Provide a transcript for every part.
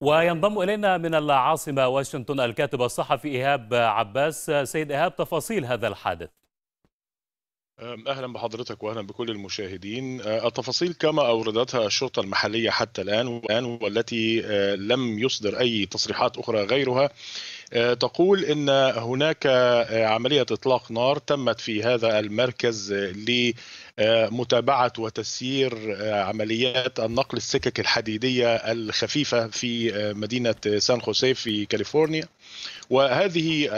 وينضم إلينا من العاصمة واشنطن الكاتب الصحفي إيهاب عباس سيد إيهاب تفاصيل هذا الحادث اهلا بحضرتك واهلا بكل المشاهدين أه، التفاصيل كما اوردتها الشرطه المحليه حتى الان والتي أه، لم يصدر اي تصريحات اخرى غيرها آه، تقول ان هناك آه، عمليه اطلاق نار تمت في هذا المركز ل متابعة وتسيير آه، عمليات النقل السكك الحديدية الخفيفة في مدينة سان خوسيه في كاليفورنيا وهذه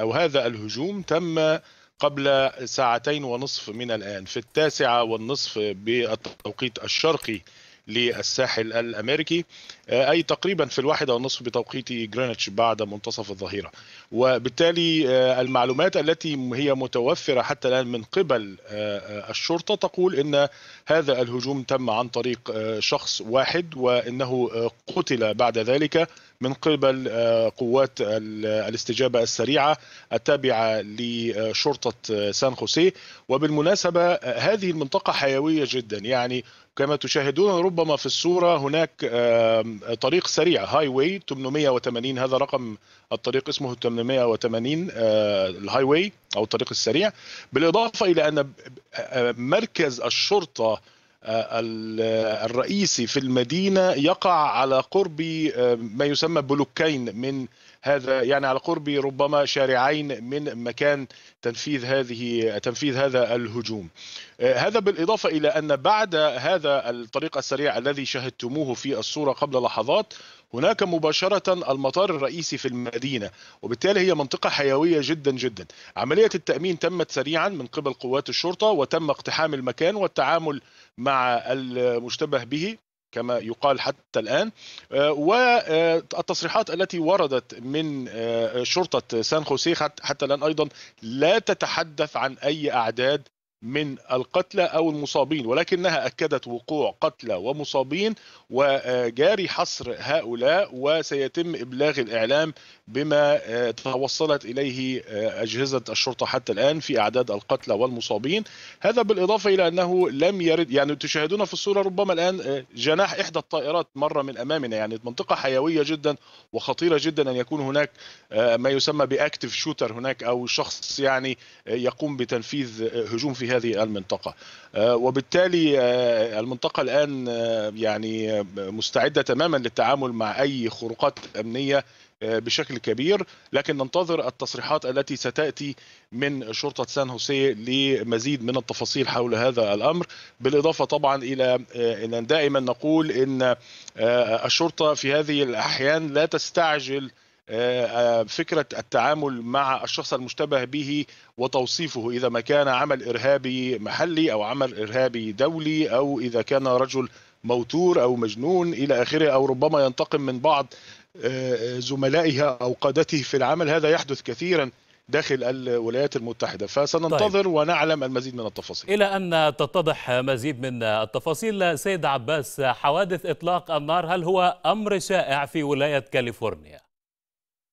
أو هذا الهجوم تم قبل ساعتين ونصف من الآن في التاسعة والنصف بالتوقيت الشرقي للساحل الامريكي آه، اي تقريبا في الواحدة والنصف بتوقيت جرينتش بعد منتصف الظهيرة وبالتالي آه، المعلومات التي هي متوفرة حتى الآن من قبل آه، الشرطة تقول أن هذا الهجوم تم عن طريق شخص واحد وأنه قتل بعد ذلك من قبل آه، قوات الاستجابة السريعة التابعة لشرطة آه، سان خوسيه وبالمناسبة آه، هذه المنطقة حيوية جدا يعني كما تشاهدون ربما في الصورة هناك طريق سريع هاي واي 880 هذا رقم الطريق اسمه 880 الهاي واي أو الطريق السريع بالإضافة إلى أن مركز الشرطة آه، الرئيسي في المدينة يقع على قرب آه، ما يسمى بلوكين من هذا يعني على قرب ربما شارعين من مكان تنفيذ هذه تنفيذ هذا الهجوم آه، هذا بالإضافة إلى أن بعد هذا الطريق السريع الذي شاهدتموه في الصورة قبل لحظات هناك مباشرة المطار الرئيسي في المدينة وبالتالي هي منطقة حيوية جدا جدا عملية التأمين تمت سريعا من قبل قوات الشرطة وتم اقتحام المكان والتعامل مع المشتبه به كما يقال حتى الآن آه، والتصريحات التي وردت من آه، شرطة سان خوسيه حتى الآن أيضا لا تتحدث عن أي أعداد من القتلى او المصابين ولكنها اكدت وقوع قتلى ومصابين وجاري حصر هؤلاء وسيتم ابلاغ الاعلام بما آه، توصلت اليه آه، اجهزه الشرطه حتى الان في اعداد القتلى والمصابين هذا بالاضافه الى انه لم يرد يعني تشاهدون في الصوره ربما الان آه، جناح احدى الطائرات مره من امامنا يعني منطقه حيويه جدا وخطيره جدا ان يكون هناك ما يسمى باكتف شوتر هناك او شخص يعني يقوم بتنفيذ هجوم في هذه المنطقة آه، وبالتالي آه، المنطقة الآن آه، يعني مستعدة تماما للتعامل مع أي خروقات أمنية بشكل كبير لكن ننتظر التصريحات التي ستاتي من شرطه سان هوسيه لمزيد من التفاصيل حول هذا الامر بالاضافه طبعا الى ان دائما نقول ان الشرطه في هذه الاحيان لا تستعجل آه، فكره التعامل مع الشخص المشتبه به وتوصيفه اذا ما كان عمل ارهابي محلي او عمل ارهابي دولي او اذا كان رجل موتور او مجنون الى اخره او ربما ينتقم من بعض آه، زملائها او قادته في العمل هذا يحدث كثيرا داخل الولايات المتحده فسننتظر طيب. ونعلم المزيد من التفاصيل الى ان تتضح مزيد من التفاصيل سيد عباس حوادث اطلاق النار هل هو امر شائع في ولايه كاليفورنيا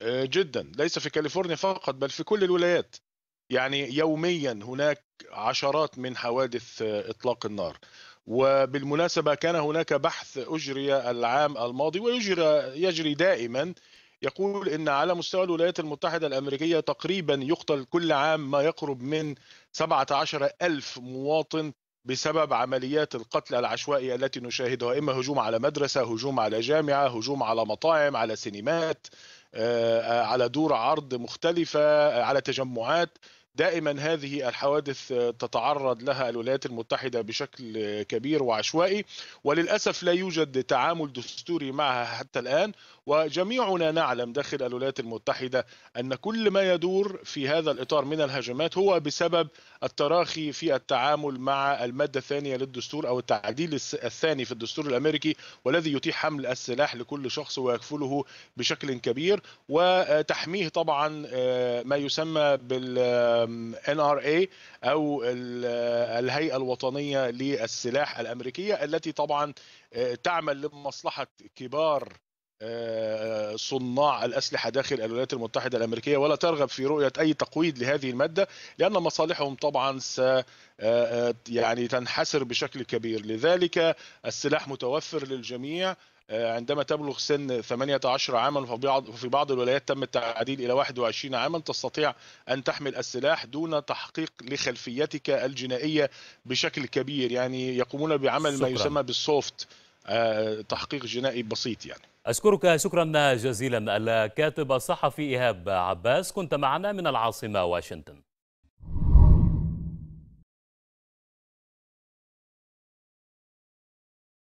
آه، جدا ليس في كاليفورنيا فقط بل في كل الولايات يعني يوميا هناك عشرات من حوادث آه، اطلاق النار وبالمناسبه كان هناك بحث اجري العام الماضي ويجري يجري دائما يقول ان على مستوى الولايات المتحده الامريكيه تقريبا يقتل كل عام ما يقرب من 17 ألف مواطن بسبب عمليات القتل العشوائي التي نشاهدها اما هجوم على مدرسه هجوم على جامعه هجوم على مطاعم على سينمات آه، آه، على دور عرض مختلفه آه، على تجمعات دائما هذه الحوادث تتعرض لها الولايات المتحدة بشكل كبير وعشوائي وللأسف لا يوجد تعامل دستوري معها حتى الآن وجميعنا نعلم داخل الولايات المتحدة أن كل ما يدور في هذا الإطار من الهجمات هو بسبب التراخي في التعامل مع المادة الثانية للدستور أو التعديل الثاني في الدستور الأمريكي والذي يتيح حمل السلاح لكل شخص ويكفله بشكل كبير وتحميه طبعا آه، ما يسمى بال ان ار اي او الهيئه الوطنيه للسلاح الامريكيه التي طبعا آه، تعمل لمصلحه كبار آه، صناع الأسلحة داخل الولايات المتحدة الأمريكية ولا ترغب في رؤية أي تقويض لهذه المادة لأن مصالحهم طبعا س آه، آه، يعني تنحسر بشكل كبير لذلك السلاح متوفر للجميع عندما تبلغ سن 18 عاما وفي بعض الولايات تم التعديل الى 21 عاما تستطيع ان تحمل السلاح دون تحقيق لخلفيتك الجنائيه بشكل كبير يعني يقومون بعمل ما يسمى بالسوفت تحقيق جنائي بسيط يعني أشكرك شكرا جزيلا الكاتب الصحفي إيهاب عباس كنت معنا من العاصمة واشنطن